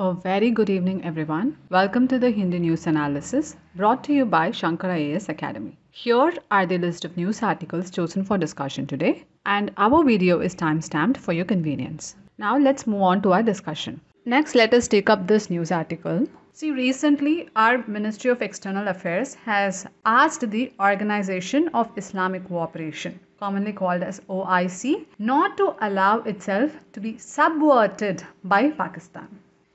A very good evening, everyone. Welcome to the Hindi News Analysis brought to you by Shankara AS Academy. Here are the list of news articles chosen for discussion today, and our video is time stamped for your convenience. Now, let's move on to our discussion. Next, let us take up this news article. See, recently our Ministry of External Affairs has asked the Organization of Islamic Cooperation, commonly called as OIC, not to allow itself to be subverted by Pakistan.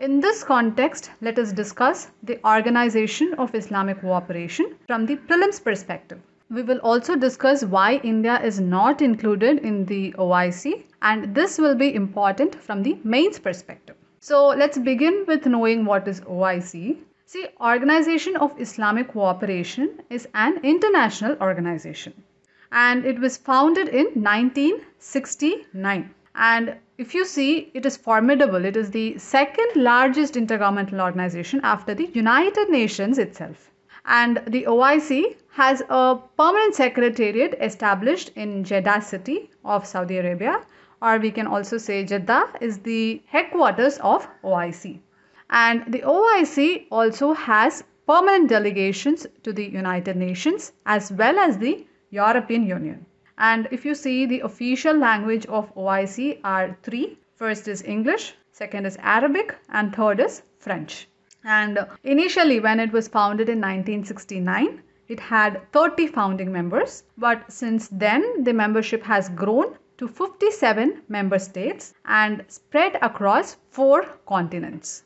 In this context, let us discuss the organization of Islamic cooperation from the prelims perspective. We will also discuss why India is not included in the OIC, and this will be important from the mains perspective. So, let's begin with knowing what is OIC. See, Organization of Islamic Cooperation is an international organization and it was founded in 1969. And if you see, it is formidable. It is the second largest intergovernmental organization after the United Nations itself. And the OIC has a permanent secretariat established in Jeddah city of Saudi Arabia, or we can also say Jeddah is the headquarters of OIC. And the OIC also has permanent delegations to the United Nations as well as the European Union. And if you see the official language of OIC are three. First is English, second is Arabic, and third is French. And initially, when it was founded in 1969, it had 30 founding members. But since then, the membership has grown to 57 member states and spread across four continents.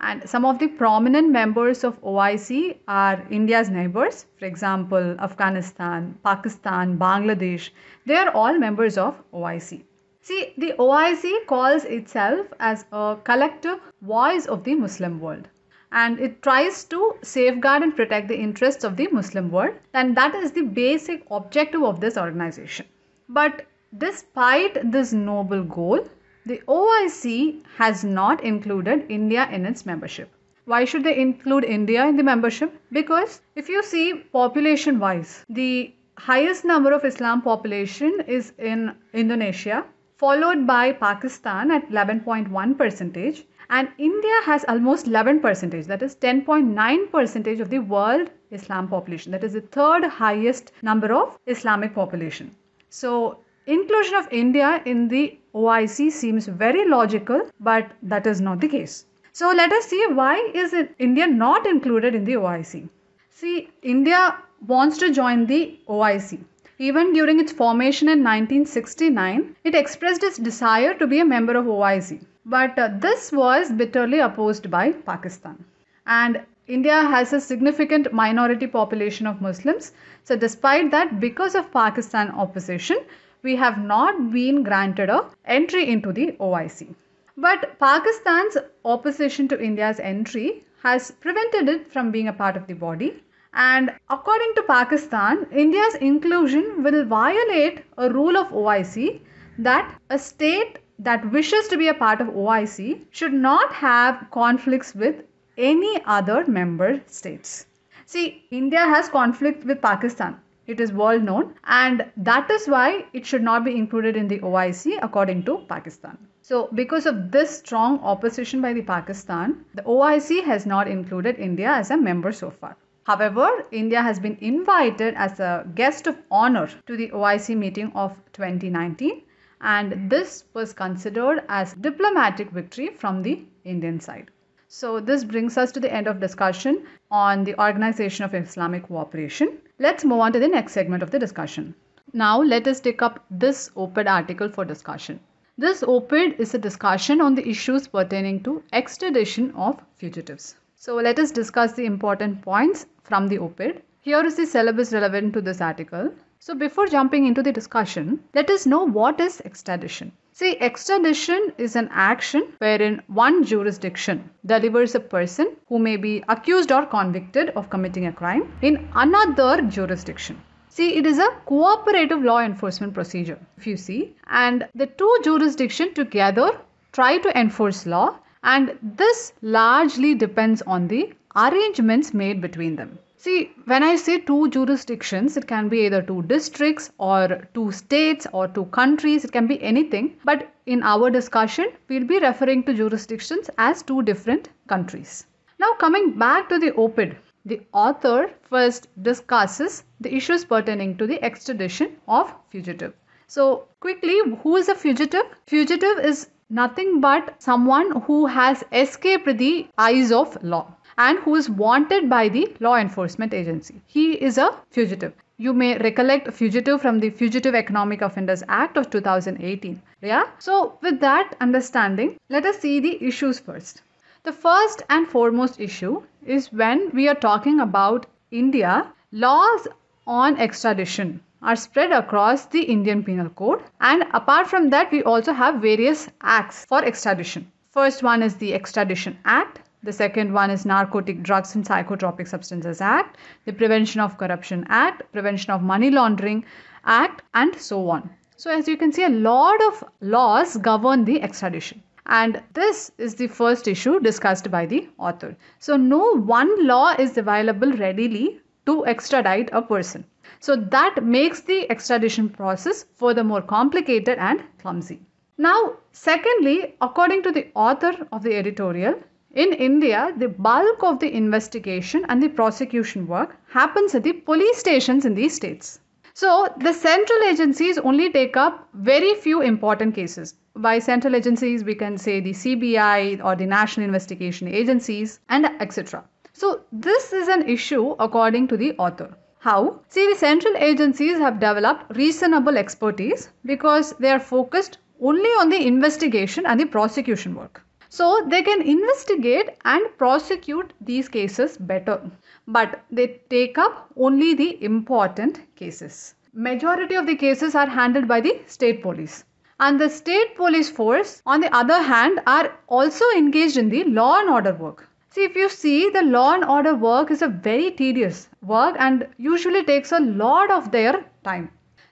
And some of the prominent members of OIC are India's neighbors, for example, Afghanistan, Pakistan, Bangladesh. They are all members of OIC. See, the OIC calls itself as a collective voice of the Muslim world and it tries to safeguard and protect the interests of the Muslim world, and that is the basic objective of this organization. But despite this noble goal, the OIC has not included India in its membership. Why should they include India in the membership? Because if you see population wise, the highest number of Islam population is in Indonesia, followed by Pakistan at 11.1 percentage, and India has almost 11 percentage, that is 10.9 percentage of the world Islam population. That is the third highest number of Islamic population. So, inclusion of India in the OIC seems very logical, but that is not the case. So let us see why is India not included in the OIC. See, India wants to join the OIC. Even during its formation in 1969, it expressed its desire to be a member of OIC. But uh, this was bitterly opposed by Pakistan. And India has a significant minority population of Muslims. So, despite that, because of Pakistan opposition, we have not been granted a entry into the OIC. But Pakistan's opposition to India's entry has prevented it from being a part of the body. And according to Pakistan, India's inclusion will violate a rule of OIC that a state that wishes to be a part of OIC should not have conflicts with any other member states. See, India has conflict with Pakistan it is well known, and that is why it should not be included in the OIC according to Pakistan. So, because of this strong opposition by the Pakistan, the OIC has not included India as a member so far. However, India has been invited as a guest of honor to the OIC meeting of 2019 and this was considered as diplomatic victory from the Indian side. So this brings us to the end of discussion on the Organization of Islamic Cooperation. Let's move on to the next segment of the discussion. Now let us take up this OPED article for discussion. This OPED is a discussion on the issues pertaining to extradition of fugitives. So let us discuss the important points from the OPED. Here is the syllabus relevant to this article. So before jumping into the discussion, let us know what is extradition. See, extradition is an action wherein one jurisdiction delivers a person who may be accused or convicted of committing a crime in another jurisdiction. See, it is a cooperative law enforcement procedure, if you see, and the two jurisdictions together try to enforce law, and this largely depends on the arrangements made between them. See, when I say two jurisdictions, it can be either two districts or two states or two countries, it can be anything. But in our discussion, we'll be referring to jurisdictions as two different countries. Now, coming back to the OPID, the author first discusses the issues pertaining to the extradition of fugitive. So, quickly, who is a fugitive? Fugitive is nothing but someone who has escaped the eyes of law and who is wanted by the law enforcement agency. He is a fugitive. You may recollect fugitive from the Fugitive Economic Offenders Act of 2018. Yeah. So with that understanding, let us see the issues first. The first and foremost issue is when we are talking about India, laws on extradition are spread across the Indian Penal Code. And apart from that, we also have various acts for extradition. First one is the Extradition Act, the second one is Narcotic Drugs and Psychotropic Substances Act, the Prevention of Corruption Act, Prevention of Money Laundering Act, and so on. So, as you can see, a lot of laws govern the extradition. And this is the first issue discussed by the author. So, no one law is available readily to extradite a person. So, that makes the extradition process more complicated and clumsy. Now, secondly, according to the author of the editorial, in India, the bulk of the investigation and the prosecution work happens at the police stations in these states. So, the central agencies only take up very few important cases. By central agencies, we can say the CBI or the National Investigation Agencies and etc. So, this is an issue according to the author. How? See, the central agencies have developed reasonable expertise because they are focused only on the investigation and the prosecution work. So they can investigate and prosecute these cases better. But they take up only the important cases. Majority of the cases are handled by the state police and the state police force on the other hand are also engaged in the law and order work see if you see the law and order work is a very tedious work and usually takes a lot of their time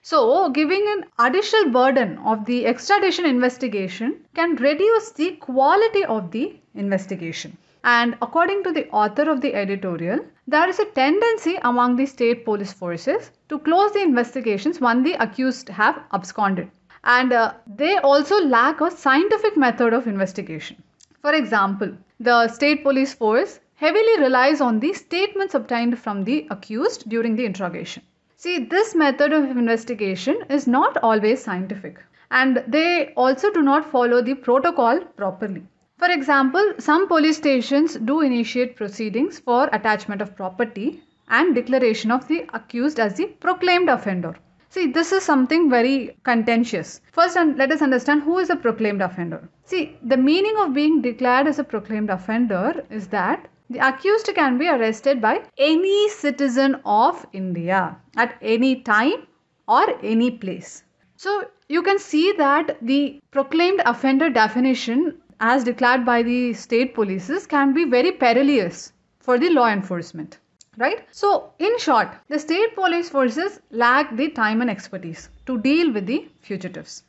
so, giving an additional burden of the extradition investigation can reduce the quality of the investigation. And according to the author of the editorial, there is a tendency among the state police forces to close the investigations when the accused have absconded. And uh, they also lack a scientific method of investigation. For example, the state police force heavily relies on the statements obtained from the accused during the interrogation. See, this method of investigation is not always scientific and they also do not follow the protocol properly. For example, some police stations do initiate proceedings for attachment of property and declaration of the accused as the proclaimed offender. See, this is something very contentious. First, let us understand who is a proclaimed offender. See, the meaning of being declared as a proclaimed offender is that the accused can be arrested by any citizen of India at any time or any place. So you can see that the proclaimed offender definition as declared by the state polices can be very perilous for the law enforcement right so in short the state police forces lack the time and expertise to deal with the fugitives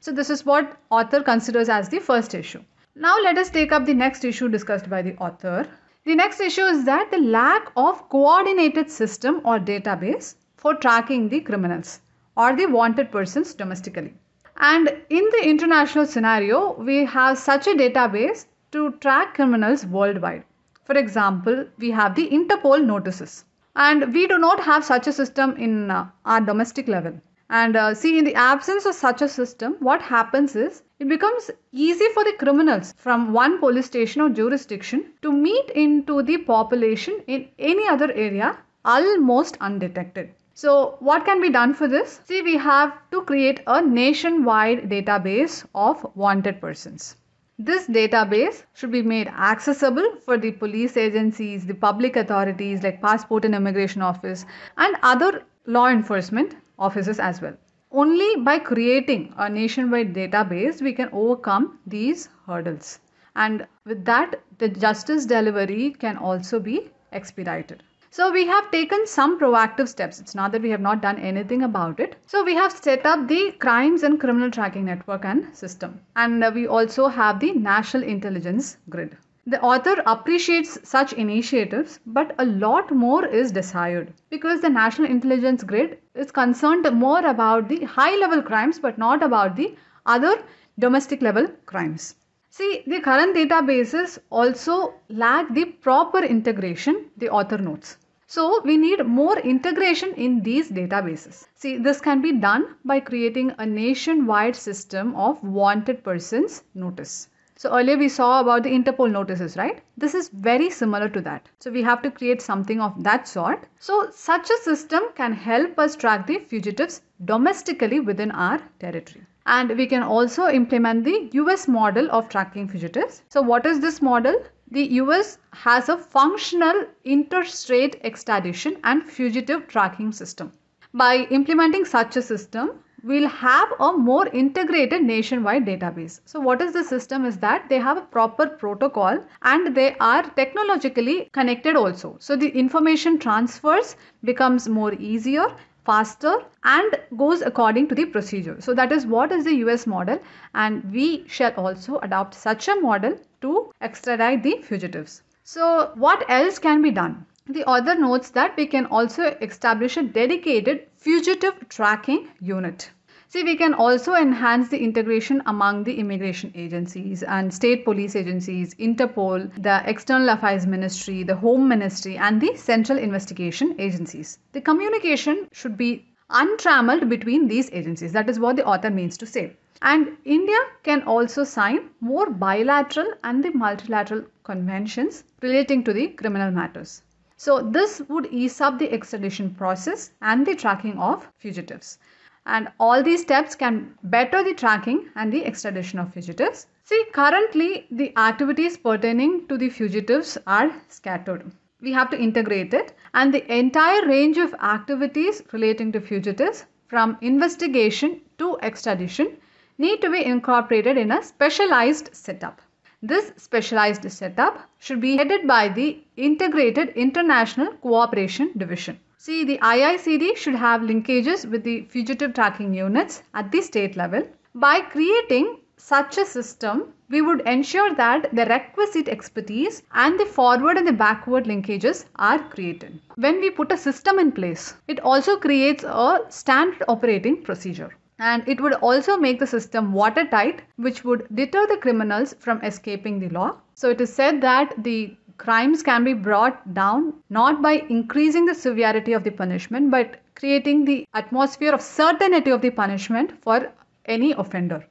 so this is what author considers as the first issue now let us take up the next issue discussed by the author the next issue is that the lack of coordinated system or database for tracking the criminals or the wanted persons domestically. And in the international scenario, we have such a database to track criminals worldwide. For example, we have the Interpol notices. And we do not have such a system in uh, our domestic level. And uh, see, in the absence of such a system, what happens is it becomes easy for the criminals from one police station or jurisdiction to meet into the population in any other area almost undetected. So, what can be done for this? See, we have to create a nationwide database of wanted persons. This database should be made accessible for the police agencies, the public authorities like passport and immigration office and other law enforcement offices as well. Only by creating a nationwide database we can overcome these hurdles. And with that, the justice delivery can also be expedited. So we have taken some proactive steps. It's not that we have not done anything about it. So we have set up the crimes and criminal tracking network and system. And we also have the national intelligence grid. The author appreciates such initiatives, but a lot more is desired because the national intelligence grid is concerned more about the high level crimes but not about the other domestic level crimes. See, the current databases also lack the proper integration, the author notes. So, we need more integration in these databases. See, this can be done by creating a nationwide system of wanted persons notice. So earlier we saw about the Interpol notices, right? This is very similar to that. So we have to create something of that sort. So such a system can help us track the fugitives domestically within our territory. And we can also implement the US model of tracking fugitives. So what is this model? The US has a functional interstate extradition and fugitive tracking system. By implementing such a system, we'll have a more integrated nationwide database. So what is the system is that they have a proper protocol and they are technologically connected also. So the information transfers becomes more easier faster and goes according to the procedure. So that is what is the US model and we shall also adopt such a model to extradite the fugitives. So what else can be done? The author notes that we can also establish a dedicated fugitive tracking unit. See, we can also enhance the integration among the immigration agencies and state police agencies, Interpol, the External Affairs Ministry, the Home Ministry, and the Central Investigation Agencies. The communication should be untrammeled between these agencies. That is what the author means to say. And India can also sign more bilateral and the multilateral conventions relating to the criminal matters. So this would ease up the extradition process and the tracking of fugitives. And all these steps can better the tracking and the extradition of fugitives. See, currently the activities pertaining to the fugitives are scattered. We have to integrate it and the entire range of activities relating to fugitives from investigation to extradition need to be incorporated in a specialized setup. This specialized setup should be headed by the Integrated International Cooperation Division. See, the IICD should have linkages with the fugitive tracking units at the state level. By creating such a system, we would ensure that the requisite expertise and the forward and the backward linkages are created. When we put a system in place, it also creates a standard operating procedure and it would also make the system watertight, which would deter the criminals from escaping the law. So it is said that the crimes can be brought down not by increasing the severity of the punishment but creating the atmosphere of certainty of the punishment for any offender.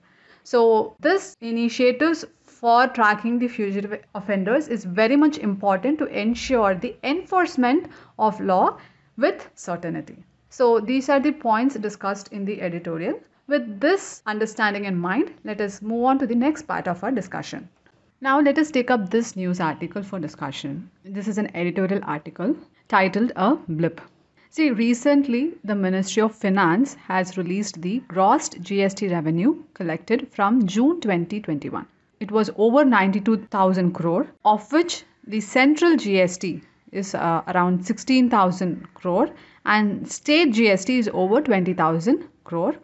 So this initiatives for tracking the fugitive offenders is very much important to ensure the enforcement of law with certainty. So these are the points discussed in the editorial. With this understanding in mind, let us move on to the next part of our discussion. Now let us take up this news article for discussion. This is an editorial article titled A Blip. See, recently the Ministry of Finance has released the gross GST revenue collected from June 2021. It was over 92,000 crore, of which the central GST is uh, around 16000 crore and state gst is over 20000 crore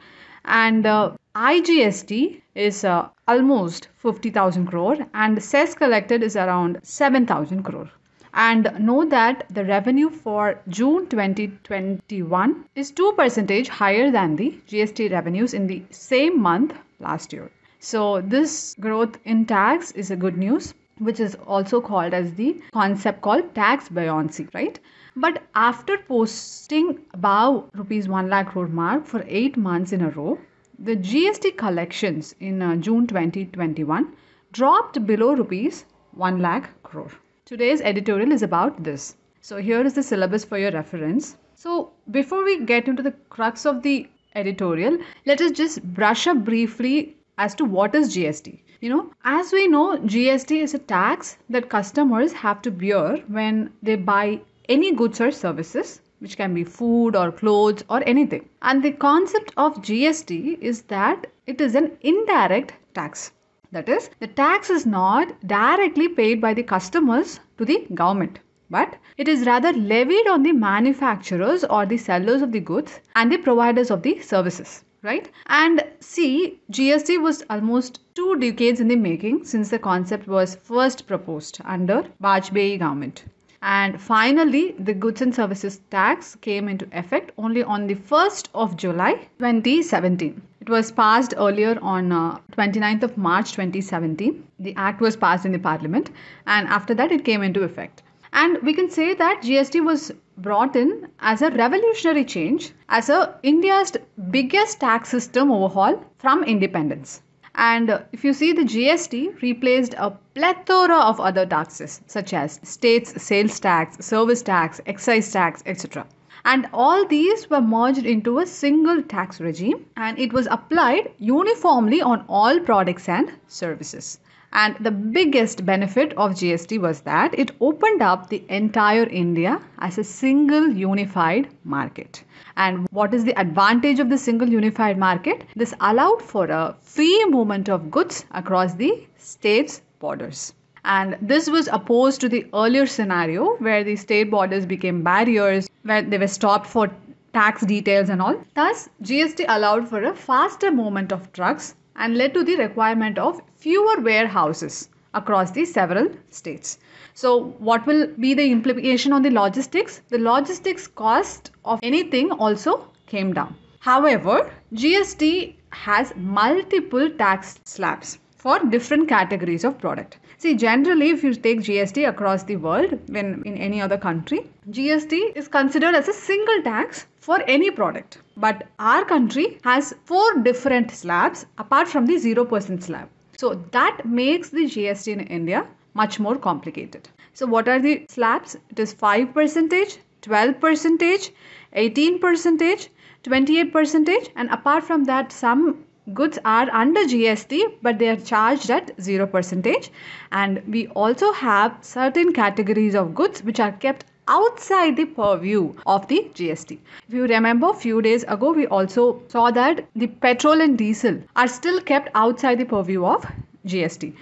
and uh, igst is uh, almost 50000 crore and cess collected is around 7000 crore and know that the revenue for June 2021 is 2% higher than the GST revenues in the same month last year. So, this growth in tax is a good news which is also called as the concept called tax buoyancy, right? But after posting above rupees 1 lakh crore mark for 8 months in a row, the GST collections in uh, June 2021 dropped below rupees 1 lakh crore. Today's editorial is about this. So here is the syllabus for your reference. So before we get into the crux of the editorial, let us just brush up briefly as to what is GST. You know, as we know, GST is a tax that customers have to bear when they buy any goods or services which can be food or clothes or anything. And the concept of GST is that it is an indirect tax. That is, the tax is not directly paid by the customers to the government, but it is rather levied on the manufacturers or the sellers of the goods and the providers of the services right? And C, GST was almost two decades in the making since the concept was first proposed under Bajpayee government. And finally, the goods and services tax came into effect only on the 1st of July 2017. It was passed earlier on uh, 29th of March 2017. The act was passed in the parliament and after that it came into effect. And we can say that GST was brought in as a revolutionary change as a India's biggest tax system overhaul from independence. And if you see, the GST replaced a plethora of other taxes such as states sales tax, service tax, excise tax, etc. And all these were merged into a single tax regime and it was applied uniformly on all products and services. And the biggest benefit of GST was that it opened up the entire India as a single unified market. And what is the advantage of the single unified market? This allowed for a free movement of goods across the states' borders. And this was opposed to the earlier scenario where the state borders became barriers, where they were stopped for tax details and all. Thus, GST allowed for a faster movement of trucks and led to the requirement of fewer warehouses across the several states. So what will be the implication on the logistics? The logistics cost of anything also came down. However, GST has multiple tax slabs for different categories of product. See, generally, if you take GST across the world, when in any other country, GST is considered as a single tax for any product. But our country has four different slabs apart from the 0% slab. So that makes the GST in India much more complicated. So what are the slabs? It is 5 percentage, 12 percentage, 18 percentage, 28 percentage and apart from that some goods are under GST but they are charged at 0 percentage and we also have certain categories of goods which are kept outside the purview of the GST. If you remember, few days ago, we also saw that the petrol and diesel are still kept outside the purview of GST.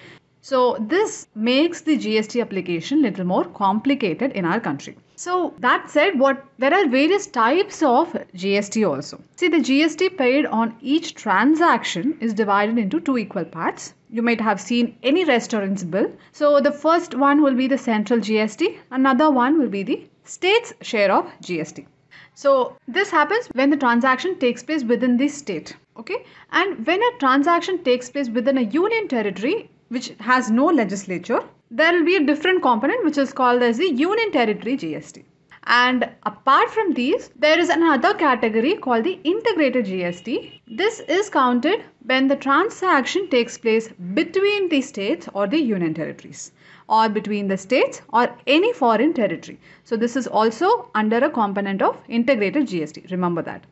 So, this makes the GST application little more complicated in our country. So that said, what there are various types of GST also. See, the GST paid on each transaction is divided into two equal parts. You might have seen any restaurant's bill. So the first one will be the central GST, another one will be the state's share of GST. So this happens when the transaction takes place within the state. Okay, and when a transaction takes place within a union territory which has no legislature, there will be a different component which is called as the Union Territory GST. And apart from these, there is another category called the integrated GST. This is counted when the transaction takes place between the states or the union territories or between the states or any foreign territory. So this is also under a component of integrated GST. Remember that.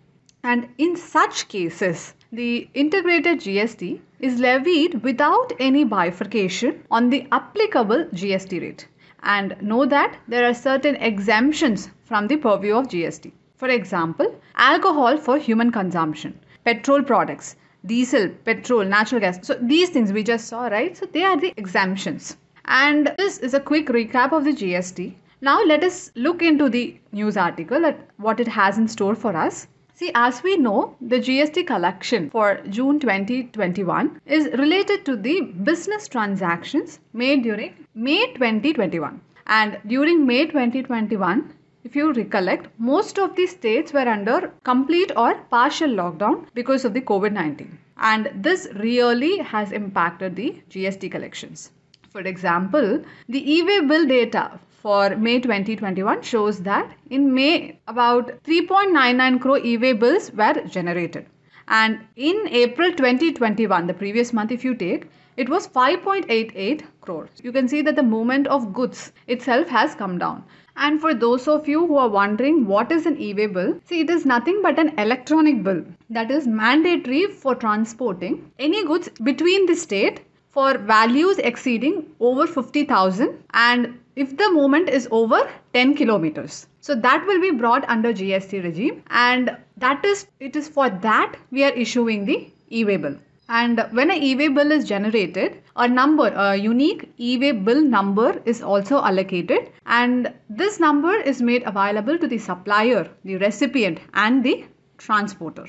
And in such cases, the integrated GST is levied without any bifurcation on the applicable GST rate. And know that there are certain exemptions from the purview of GST. For example, alcohol for human consumption, petrol products, diesel, petrol, natural gas. So these things we just saw, right? So they are the exemptions. And this is a quick recap of the GST. Now let us look into the news article at what it has in store for us. See, as we know, the GST collection for June 2021 is related to the business transactions made during May 2021. And during May 2021, if you recollect, most of the states were under complete or partial lockdown because of the COVID 19. And this really has impacted the GST collections. For example, the e-way bill data for May 2021 shows that in May about 3.99 crore e-way bills were generated. And in April 2021, the previous month if you take, it was 5.88 crores. You can see that the movement of goods itself has come down. And for those of you who are wondering what is an e-way bill, see it is nothing but an electronic bill that is mandatory for transporting any goods between the state for values exceeding over 50,000 and if the movement is over 10 kilometers. So that will be brought under GST regime and that is it is for that we are issuing the e-way bill. And when an e-way bill is generated, a number, a unique e-way bill number is also allocated and this number is made available to the supplier, the recipient and the transporter.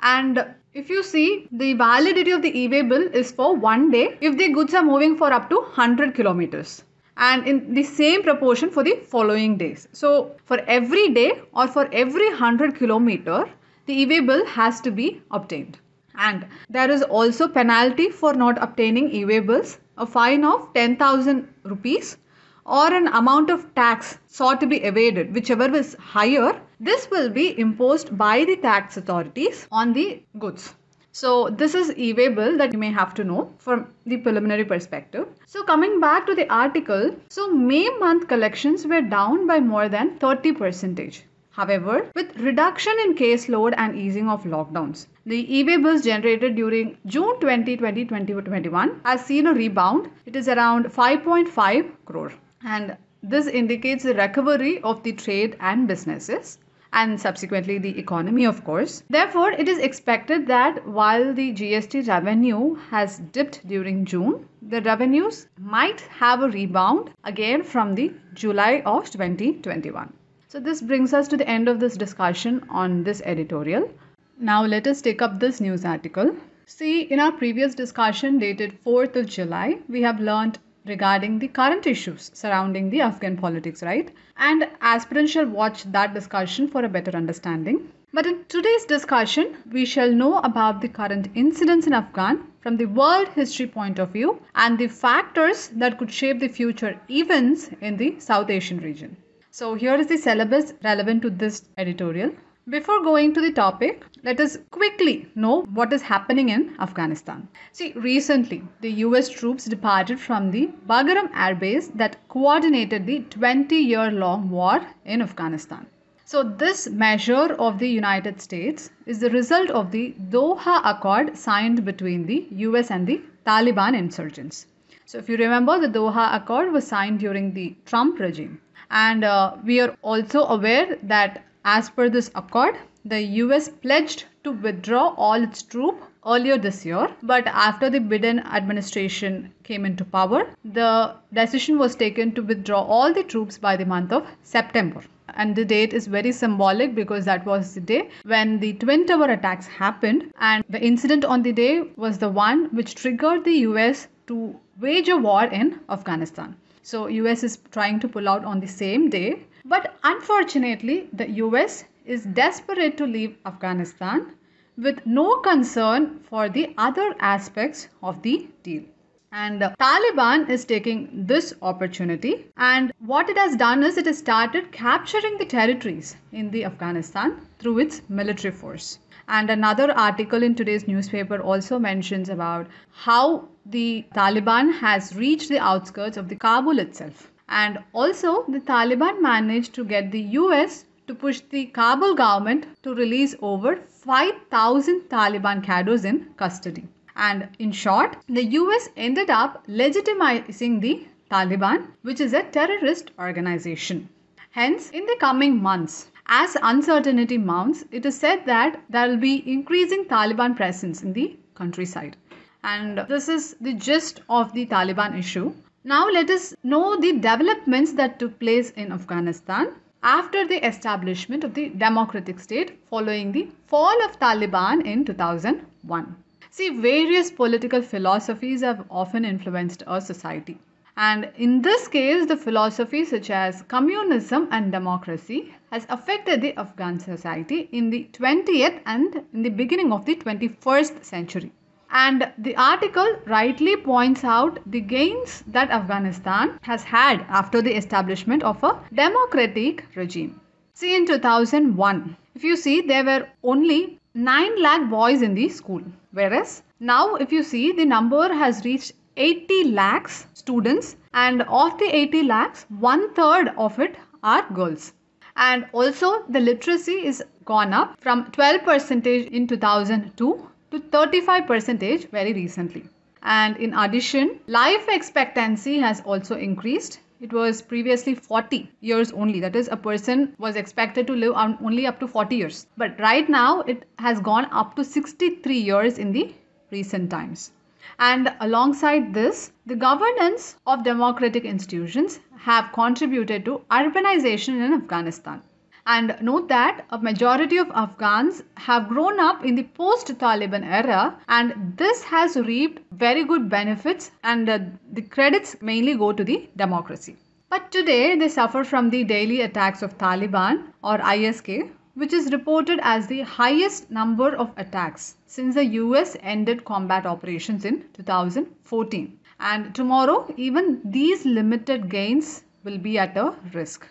And if you see, the validity of the e-way bill is for one day if the goods are moving for up to 100 kilometers and in the same proportion for the following days. So for every day or for every 100 kilometer, the EV bill has to be obtained. And there is also penalty for not obtaining EV bills, a fine of 10,000 rupees or an amount of tax sought to be evaded, whichever is higher, this will be imposed by the tax authorities on the goods. So this is evable that you may have to know from the preliminary perspective. So coming back to the article, so May month collections were down by more than 30 percentage. However, with reduction in caseload and easing of lockdowns, the e-waivers generated during June 2020 2021 has seen a rebound. It is around 5.5 crore and this indicates the recovery of the trade and businesses and subsequently the economy, of course. Therefore, it is expected that while the GST revenue has dipped during June, the revenues might have a rebound again from the July of 2021. So, this brings us to the end of this discussion on this editorial. Now, let us take up this news article. See, in our previous discussion dated 4th of July, we have learned regarding the current issues surrounding the Afghan politics, right? And aspirants shall watch that discussion for a better understanding. But in today's discussion, we shall know about the current incidents in Afghan from the world history point of view and the factors that could shape the future events in the South Asian region. So, here is the syllabus relevant to this editorial. Before going to the topic, let us quickly know what is happening in Afghanistan. See, recently the US troops departed from the Baghram Air Base that coordinated the 20 year long war in Afghanistan. So, this measure of the United States is the result of the Doha Accord signed between the US and the Taliban insurgents. So, if you remember, the Doha Accord was signed during the Trump regime. And uh, we are also aware that as per this accord, the US pledged to withdraw all its troops earlier this year, but after the Biden administration came into power, the decision was taken to withdraw all the troops by the month of September. And the date is very symbolic because that was the day when the Twin Tower attacks happened, and the incident on the day was the one which triggered the US to wage a war in Afghanistan. So US is trying to pull out on the same day but unfortunately, the US is desperate to leave Afghanistan with no concern for the other aspects of the deal. And the Taliban is taking this opportunity. And what it has done is it has started capturing the territories in the Afghanistan through its military force. And another article in today's newspaper also mentions about how the Taliban has reached the outskirts of the Kabul itself and also, the Taliban managed to get the US to push the Kabul government to release over 5,000 Taliban cadres in custody. And in short, the US ended up legitimizing the Taliban, which is a terrorist organization. Hence, in the coming months, as uncertainty mounts, it is said that there will be increasing Taliban presence in the countryside. And this is the gist of the Taliban issue. Now let us know the developments that took place in Afghanistan after the establishment of the democratic state following the fall of Taliban in 2001. See, various political philosophies have often influenced our society. And in this case, the philosophy such as communism and democracy has affected the Afghan society in the 20th and in the beginning of the 21st century and the article rightly points out the gains that Afghanistan has had after the establishment of a democratic regime. See, in 2001, if you see, there were only 9 lakh boys in the school, whereas now, if you see, the number has reached 80 lakhs students, and of the 80 lakhs, one third of it are girls. And also, the literacy is gone up from 12 percentage in 2002 to 35% very recently. And in addition, life expectancy has also increased. It was previously 40 years only. That is, a person was expected to live only up to 40 years. But right now, it has gone up to 63 years in the recent times. And alongside this, the governance of democratic institutions have contributed to urbanization in Afghanistan. And note that a majority of Afghans have grown up in the post Taliban era, and this has reaped very good benefits, and uh, the credits mainly go to the democracy. But today they suffer from the daily attacks of Taliban or ISK, which is reported as the highest number of attacks since the US ended combat operations in 2014. And tomorrow, even these limited gains will be at a risk.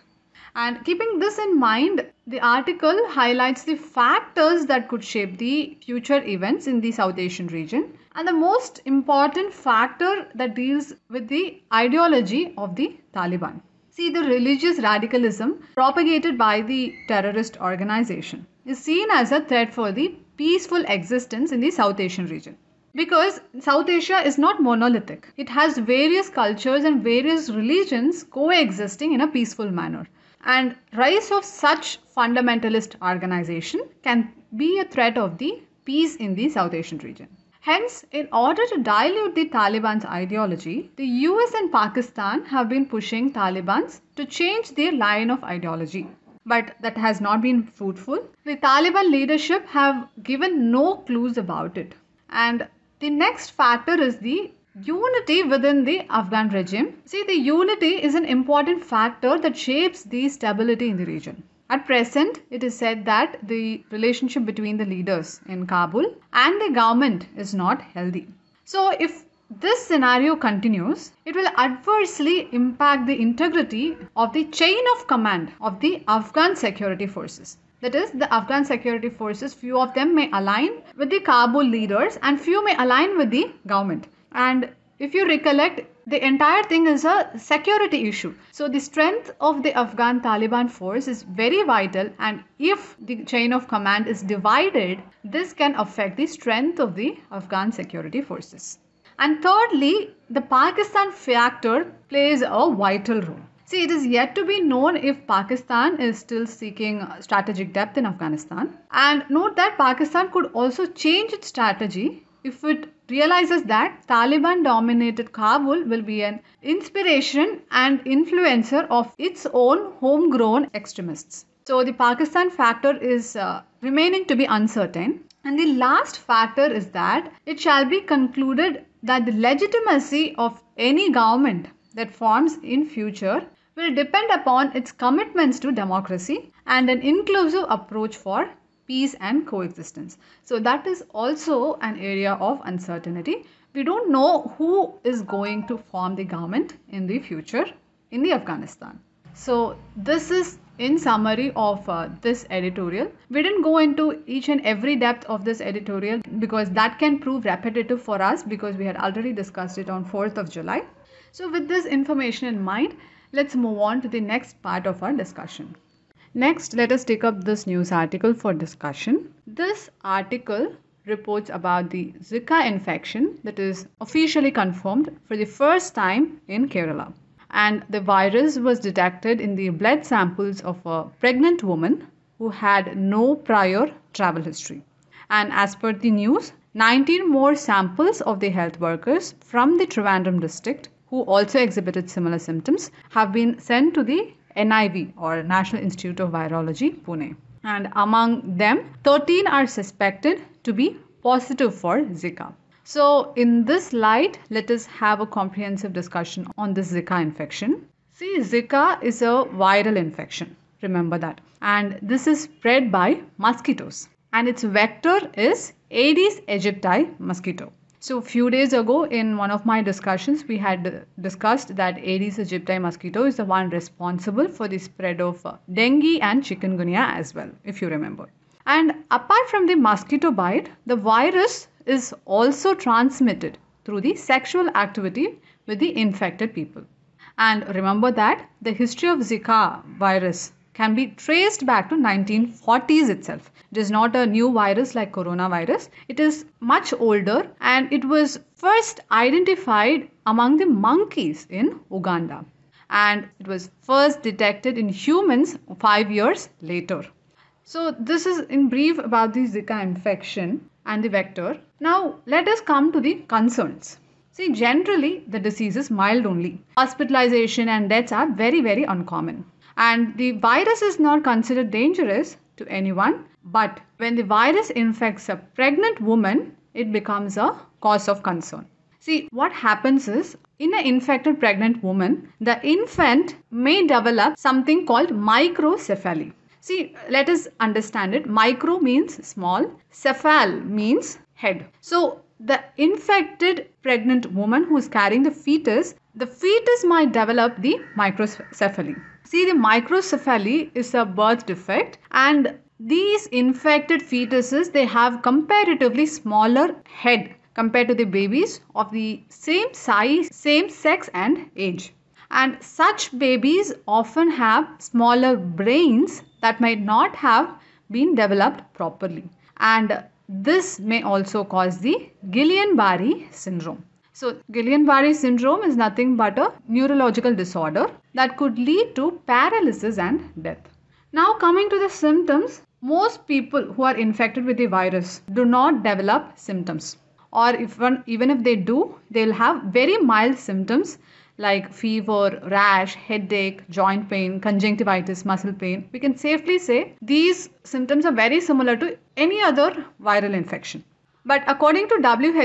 And keeping this in mind, the article highlights the factors that could shape the future events in the South Asian region. And the most important factor that deals with the ideology of the Taliban. See, the religious radicalism propagated by the terrorist organization is seen as a threat for the peaceful existence in the South Asian region. Because South Asia is not monolithic, it has various cultures and various religions coexisting in a peaceful manner and rise of such fundamentalist organization can be a threat of the peace in the South Asian region. Hence, in order to dilute the Taliban's ideology, the US and Pakistan have been pushing Taliban's to change their line of ideology. But that has not been fruitful. The Taliban leadership have given no clues about it. And the next factor is the Unity within the Afghan regime. See, the unity is an important factor that shapes the stability in the region. At present, it is said that the relationship between the leaders in Kabul and the government is not healthy. So, if this scenario continues, it will adversely impact the integrity of the chain of command of the Afghan security forces. That is, the Afghan security forces, few of them may align with the Kabul leaders and few may align with the government and if you recollect the entire thing is a security issue. So, the strength of the Afghan Taliban force is very vital, and if the chain of command is divided, this can affect the strength of the Afghan security forces. And thirdly, the Pakistan factor plays a vital role. See, it is yet to be known if Pakistan is still seeking strategic depth in Afghanistan. And note that Pakistan could also change its strategy if it realizes that Taliban dominated Kabul will be an inspiration and influencer of its own homegrown extremists. So the Pakistan factor is uh, remaining to be uncertain. And the last factor is that it shall be concluded that the legitimacy of any government that forms in future will depend upon its commitments to democracy and an inclusive approach for peace and coexistence. So that is also an area of uncertainty. We don't know who is going to form the government in the future in the Afghanistan. So this is in summary of uh, this editorial. We didn't go into each and every depth of this editorial because that can prove repetitive for us because we had already discussed it on 4th of July. So with this information in mind, let's move on to the next part of our discussion. Next, let us take up this news article for discussion. This article reports about the Zika infection that is officially confirmed for the first time in Kerala. And the virus was detected in the blood samples of a pregnant woman who had no prior travel history. And as per the news, 19 more samples of the health workers from the Trivandrum district who also exhibited similar symptoms have been sent to the NIV or National Institute of Virology, Pune. And among them, 13 are suspected to be positive for Zika. So, in this light, let us have a comprehensive discussion on this Zika infection. See, Zika is a viral infection, remember that. And this is spread by mosquitoes. And its vector is Aedes aegypti mosquito. So few days ago in one of my discussions we had discussed that Aedes aegypti mosquito is the one responsible for the spread of uh, dengue and chikungunya as well if you remember. And apart from the mosquito bite, the virus is also transmitted through the sexual activity with the infected people. And remember that the history of Zika virus can be traced back to 1940s itself. It is not a new virus like coronavirus. It is much older and it was first identified among the monkeys in Uganda and it was first detected in humans 5 years later. So this is in brief about the Zika infection and the vector. Now let us come to the concerns. See, generally the disease is mild only. Hospitalization and deaths are very, very uncommon and the virus is not considered dangerous to anyone but when the virus infects a pregnant woman it becomes a cause of concern see what happens is in an infected pregnant woman the infant may develop something called microcephaly see let us understand it micro means small cephal means head so the infected pregnant woman who is carrying the fetus the fetus might develop the microcephaly See, the microcephaly is a birth defect and these infected fetuses, they have comparatively smaller head compared to the babies of the same size, same sex and age. And such babies often have smaller brains that might not have been developed properly. And this may also cause the Guillain-Barre syndrome. So, Guillain Barre syndrome is nothing but a neurological disorder that could lead to paralysis and death. Now, coming to the symptoms, most people who are infected with the virus do not develop symptoms, or if one, even if they do, they'll have very mild symptoms like fever, rash, headache, joint pain, conjunctivitis, muscle pain. We can safely say these symptoms are very similar to any other viral infection. But according to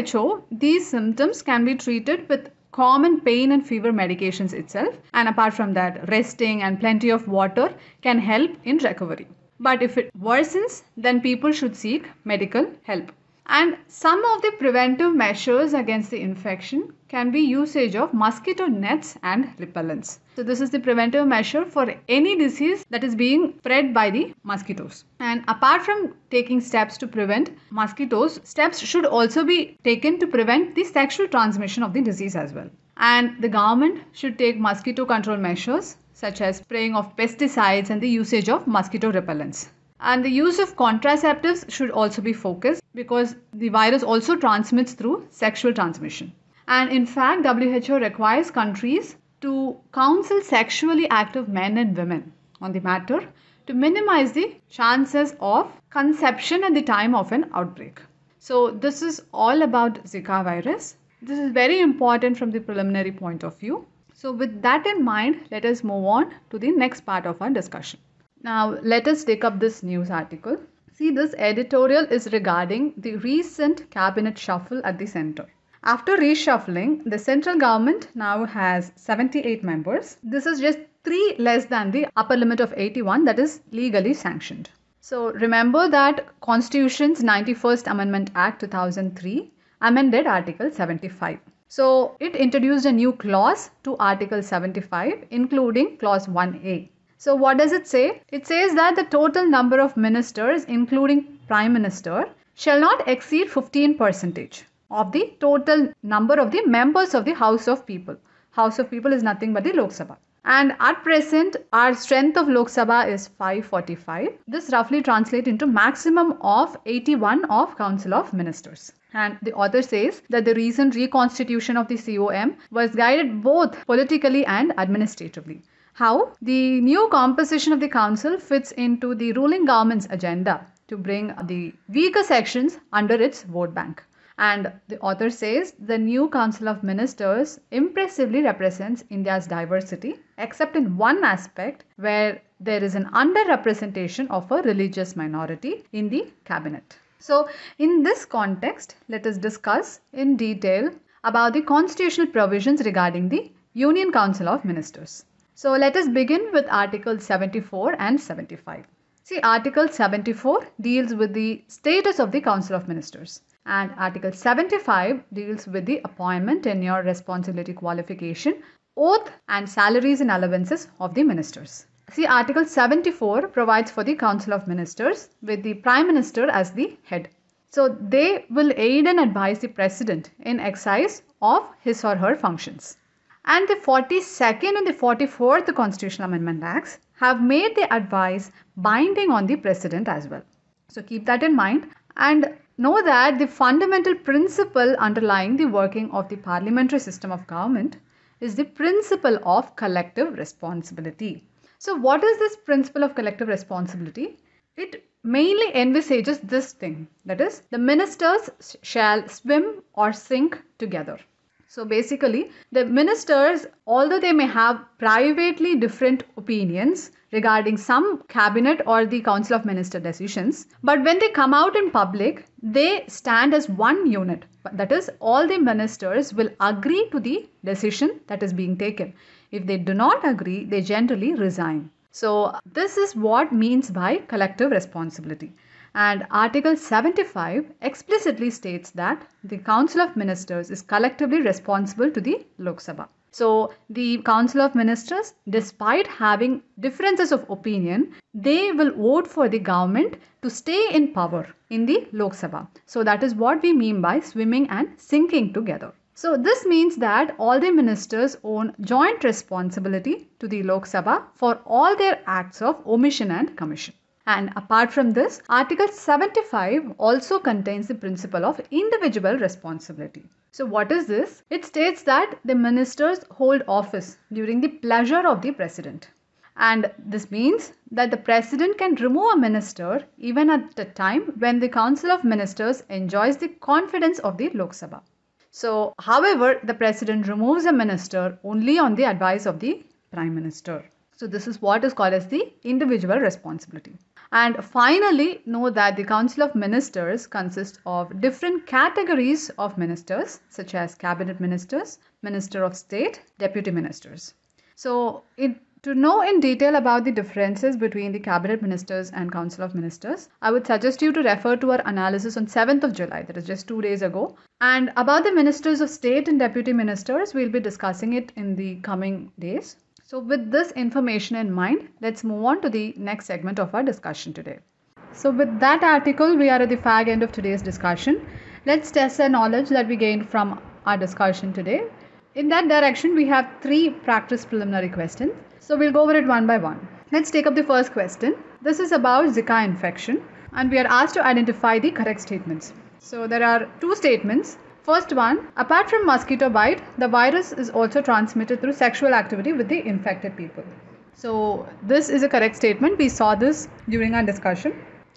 WHO, these symptoms can be treated with common pain and fever medications itself. And apart from that, resting and plenty of water can help in recovery. But if it worsens, then people should seek medical help. And some of the preventive measures against the infection can be usage of mosquito nets and repellents. So this is the preventive measure for any disease that is being spread by the mosquitoes. And apart from taking steps to prevent mosquitoes, steps should also be taken to prevent the sexual transmission of the disease as well. And the government should take mosquito control measures such as spraying of pesticides and the usage of mosquito repellents. And the use of contraceptives should also be focused because the virus also transmits through sexual transmission. And in fact, WHO requires countries to counsel sexually active men and women on the matter to minimize the chances of conception at the time of an outbreak. So, this is all about Zika virus. This is very important from the preliminary point of view. So, with that in mind, let us move on to the next part of our discussion. Now, let us take up this news article. See, this editorial is regarding the recent cabinet shuffle at the center. After reshuffling, the central government now has 78 members. This is just three less than the upper limit of 81 that is legally sanctioned. So remember that Constitution's 91st Amendment Act 2003 amended Article 75. So it introduced a new clause to Article 75 including Clause 1A. So, what does it say? It says that the total number of ministers, including prime minister, shall not exceed 15 percentage of the total number of the members of the House of People. House of People is nothing but the Lok Sabha. And at present, our strength of Lok Sabha is 545. This roughly translates into maximum of 81 of Council of Ministers. And the author says that the recent reconstitution of the COM was guided both politically and administratively how the new composition of the council fits into the ruling government's agenda to bring the weaker sections under its vote bank. And the author says the new Council of Ministers impressively represents India's diversity, except in one aspect where there is an underrepresentation of a religious minority in the cabinet. So, in this context, let us discuss in detail about the constitutional provisions regarding the Union Council of Ministers. So let us begin with Article 74 and 75. See, Article 74 deals with the status of the Council of Ministers and Article 75 deals with the appointment, tenure, responsibility qualification, oath and salaries and allowances of the ministers. See, Article 74 provides for the Council of Ministers with the Prime Minister as the head. So they will aid and advise the President in exercise of his or her functions and the 42nd and the 44th Constitutional Amendment Acts have made the advice binding on the president as well. So keep that in mind and know that the fundamental principle underlying the working of the parliamentary system of government is the principle of collective responsibility. So, what is this principle of collective responsibility? It mainly envisages this thing that is, the ministers shall swim or sink together. So basically, the ministers, although they may have privately different opinions regarding some cabinet or the council of minister decisions, but when they come out in public, they stand as one unit. That is, all the ministers will agree to the decision that is being taken. If they do not agree, they generally resign. So, this is what means by collective responsibility. And Article 75 explicitly states that the Council of Ministers is collectively responsible to the Lok Sabha. So the Council of Ministers, despite having differences of opinion, they will vote for the government to stay in power in the Lok Sabha. So that is what we mean by swimming and sinking together. So this means that all the ministers own joint responsibility to the Lok Sabha for all their acts of omission and commission. And apart from this, Article 75 also contains the principle of individual responsibility. So, what is this? It states that the ministers hold office during the pleasure of the president. And this means that the president can remove a minister even at a time when the Council of Ministers enjoys the confidence of the Lok Sabha. So, however, the president removes a minister only on the advice of the prime minister. So, this is what is called as the individual responsibility. And finally, know that the Council of Ministers consists of different categories of ministers, such as cabinet ministers, minister of state, deputy ministers. So, to know in detail about the differences between the cabinet ministers and council of ministers, I would suggest you to refer to our analysis on 7th of July, that is just two days ago. And about the ministers of state and deputy ministers, we'll be discussing it in the coming days. So with this information in mind, let's move on to the next segment of our discussion today. So with that article, we are at the fag end of today's discussion. Let's test the knowledge that we gained from our discussion today. In that direction, we have three practice preliminary questions. So we'll go over it one by one. Let's take up the first question. This is about Zika infection and we are asked to identify the correct statements. So there are two statements First one, apart from mosquito bite, the virus is also transmitted through sexual activity with the infected people. So, this is a correct statement. We saw this during our discussion.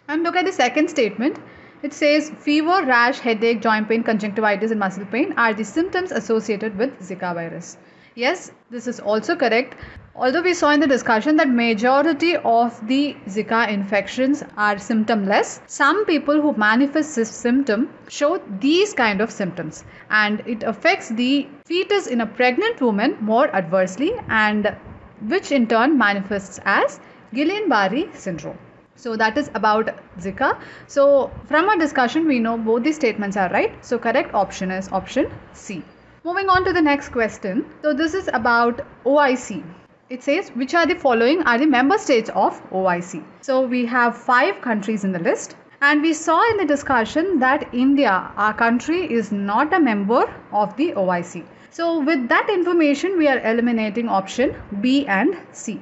And look at the second statement. It says fever, rash, headache, joint pain, conjunctivitis, and muscle pain are the symptoms associated with Zika virus. Yes, this is also correct. Although we saw in the discussion that majority of the Zika infections are symptomless, some people who manifest this symptom show these kind of symptoms and it affects the fetus in a pregnant woman more adversely and which in turn manifests as Guillain-Barre syndrome. So that is about Zika. So from our discussion we know both these statements are right. So correct option is option C. Moving on to the next question. So this is about OIC it says which are the following are the member states of OIC. So we have five countries in the list. And we saw in the discussion that India, our country, is not a member of the OIC. So, with that information, we are eliminating option B and C.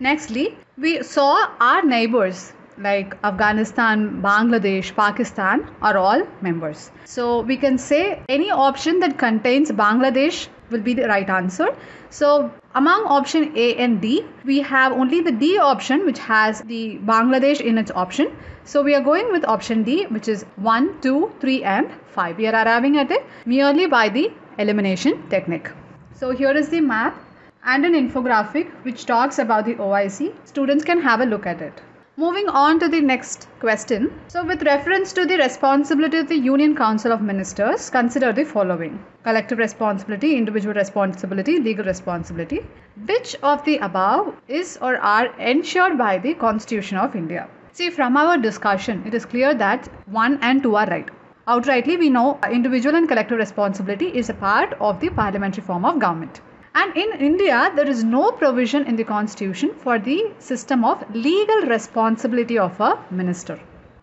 Nextly, we saw our neighbors like Afghanistan, Bangladesh, Pakistan are all members. So, we can say any option that contains Bangladesh will be the right answer. So, among option A and D, we have only the D option which has the Bangladesh in its option. So we are going with option D which is 1, 2, 3 and 5. We are arriving at it merely by the elimination technique. So here is the map and an infographic which talks about the OIC. Students can have a look at it. Moving on to the next question. So, with reference to the responsibility of the Union Council of Ministers, consider the following collective responsibility, individual responsibility, legal responsibility. Which of the above is or are ensured by the Constitution of India? See, from our discussion, it is clear that 1 and 2 are right. Outrightly, we know individual and collective responsibility is a part of the parliamentary form of government. And in India, there is no provision in the constitution for the system of legal responsibility of a minister,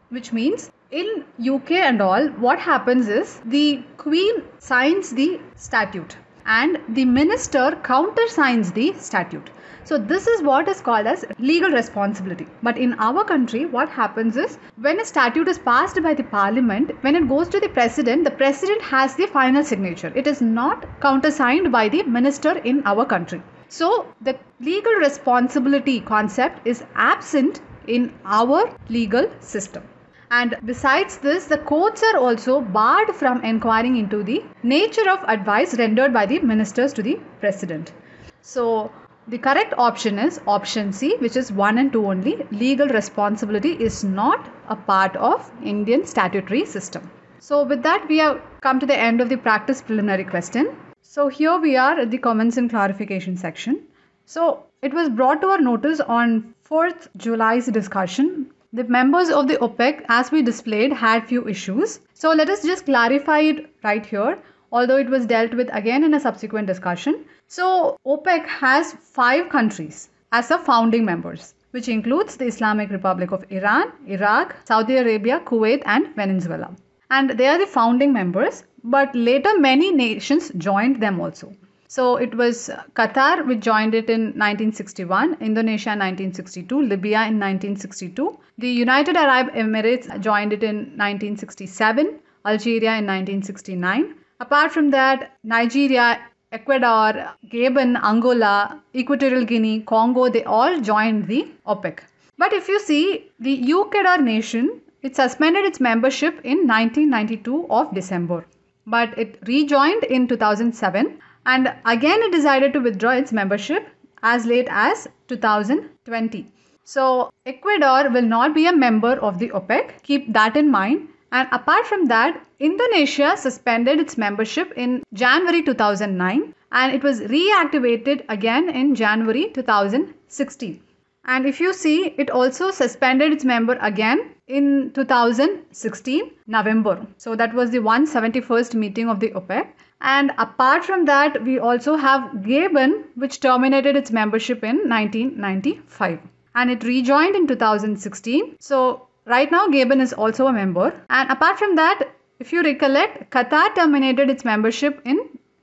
which means in UK and all, what happens is the Queen signs the statute and the minister countersigns the statute. So this is what is called as legal responsibility. But in our country, what happens is when a statute is passed by the parliament, when it goes to the president, the president has the final signature. It is not countersigned by the minister in our country. So the legal responsibility concept is absent in our legal system. And besides this, the courts are also barred from inquiring into the nature of advice rendered by the ministers to the president. So, the correct option is option C, which is 1 and 2 only. Legal responsibility is not a part of Indian statutory system. So with that, we have come to the end of the practice preliminary question. So here we are at the comments and clarification section. So it was brought to our notice on 4th July's discussion. The members of the OPEC, as we displayed, had few issues. So let us just clarify it right here although it was dealt with again in a subsequent discussion. So, OPEC has five countries as the founding members, which includes the Islamic Republic of Iran, Iraq, Saudi Arabia, Kuwait, and Venezuela. And they are the founding members, but later many nations joined them also. So it was Qatar which joined it in 1961, Indonesia in 1962, Libya in 1962. The United Arab Emirates joined it in 1967, Algeria in 1969, Apart from that, Nigeria, Ecuador, Gabon, Angola, Equatorial Guinea, Congo, they all joined the OPEC. But if you see, the UKDAR nation, it suspended its membership in 1992 of December. But it rejoined in 2007 and again it decided to withdraw its membership as late as 2020. So, Ecuador will not be a member of the OPEC. Keep that in mind. And apart from that, Indonesia suspended its membership in January 2009 and it was reactivated again in January 2016. And if you see, it also suspended its member again in 2016 November. So that was the 171st meeting of the OPEC. And apart from that, we also have Gabon, which terminated its membership in 1995 and it rejoined in 2016. So Right now, Gabon is also a member. And apart from that, if you recollect, Qatar terminated its membership in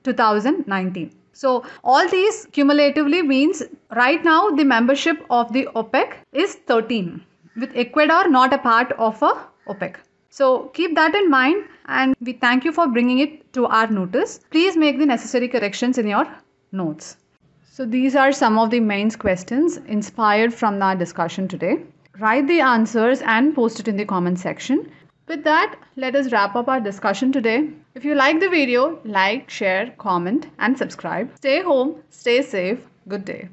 2019. So, all these cumulatively means right now the membership of the OPEC is 13, with Ecuador not a part of a OPEC. So, keep that in mind and we thank you for bringing it to our notice. Please make the necessary corrections in your notes. So, these are some of the main questions inspired from our discussion today write the answers and post it in the comment section. With that, let us wrap up our discussion today. If you like the video, like, share, comment, and subscribe. Stay home, stay safe, good day.